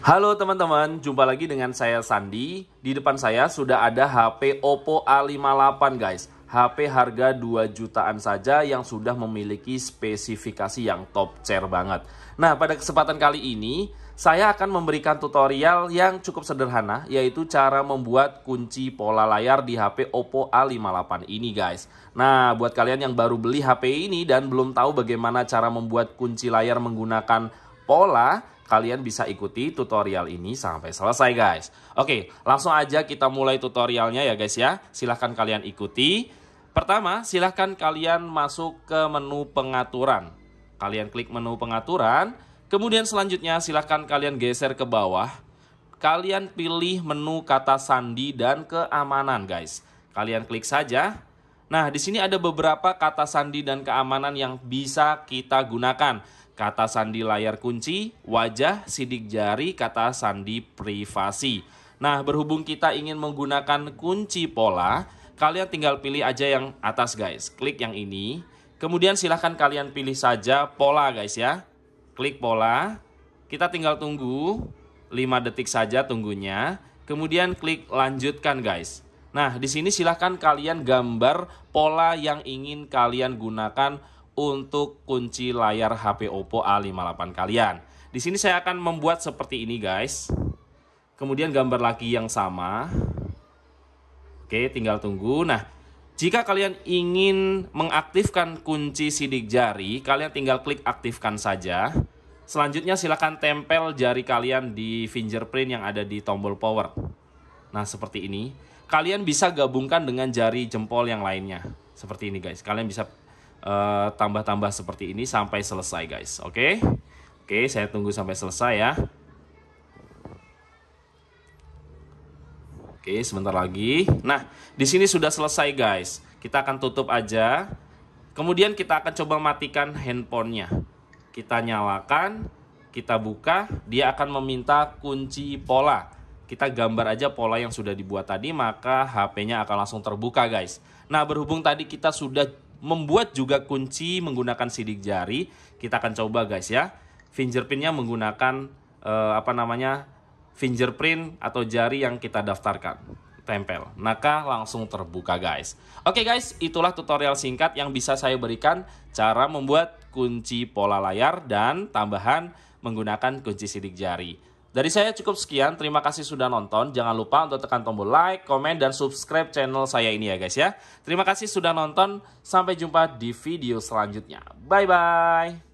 Halo teman-teman, jumpa lagi dengan saya Sandi. Di depan saya sudah ada HP Oppo A58 guys. HP harga 2 jutaan saja yang sudah memiliki spesifikasi yang top chair banget. Nah, pada kesempatan kali ini saya akan memberikan tutorial yang cukup sederhana yaitu cara membuat kunci pola layar di HP Oppo A58 ini guys. Nah, buat kalian yang baru beli HP ini dan belum tahu bagaimana cara membuat kunci layar menggunakan pola kalian bisa ikuti tutorial ini sampai selesai guys. Oke, langsung aja kita mulai tutorialnya ya guys ya. Silahkan kalian ikuti. Pertama, silahkan kalian masuk ke menu pengaturan. Kalian klik menu pengaturan. Kemudian selanjutnya silahkan kalian geser ke bawah. Kalian pilih menu kata sandi dan keamanan guys. Kalian klik saja. Nah, di sini ada beberapa kata sandi dan keamanan yang bisa kita gunakan kata sandi layar kunci, wajah, sidik jari, kata sandi privasi. Nah, berhubung kita ingin menggunakan kunci pola, kalian tinggal pilih aja yang atas guys. Klik yang ini. Kemudian silahkan kalian pilih saja pola guys ya. Klik pola. Kita tinggal tunggu 5 detik saja tunggunya. Kemudian klik lanjutkan guys. Nah, di sini silahkan kalian gambar pola yang ingin kalian gunakan untuk kunci layar HP Oppo A58 kalian. Di sini saya akan membuat seperti ini guys. Kemudian gambar lagi yang sama. Oke, tinggal tunggu. Nah, jika kalian ingin mengaktifkan kunci sidik jari, kalian tinggal klik aktifkan saja. Selanjutnya silakan tempel jari kalian di fingerprint yang ada di tombol power. Nah, seperti ini. Kalian bisa gabungkan dengan jari jempol yang lainnya. Seperti ini guys. Kalian bisa Eh, tambah-tambah uh, seperti ini sampai selesai guys. Oke. Okay? Oke, okay, saya tunggu sampai selesai ya. Oke, okay, sebentar lagi. Nah, di sini sudah selesai guys. Kita akan tutup aja. Kemudian kita akan coba matikan handphonenya. Kita nyalakan, kita buka, dia akan meminta kunci pola. Kita gambar aja pola yang sudah dibuat tadi, maka HP-nya akan langsung terbuka guys. Nah, berhubung tadi kita sudah membuat juga kunci menggunakan sidik jari. Kita akan coba guys ya. Fingerprintnya menggunakan eh, apa namanya fingerprint atau jari yang kita daftarkan tempel maka langsung terbuka guys oke guys itulah tutorial singkat yang bisa saya berikan cara membuat kunci pola layar dan tambahan menggunakan kunci sidik jari dari saya cukup sekian, terima kasih sudah nonton. Jangan lupa untuk tekan tombol like, komen, dan subscribe channel saya ini ya guys ya. Terima kasih sudah nonton, sampai jumpa di video selanjutnya. Bye-bye!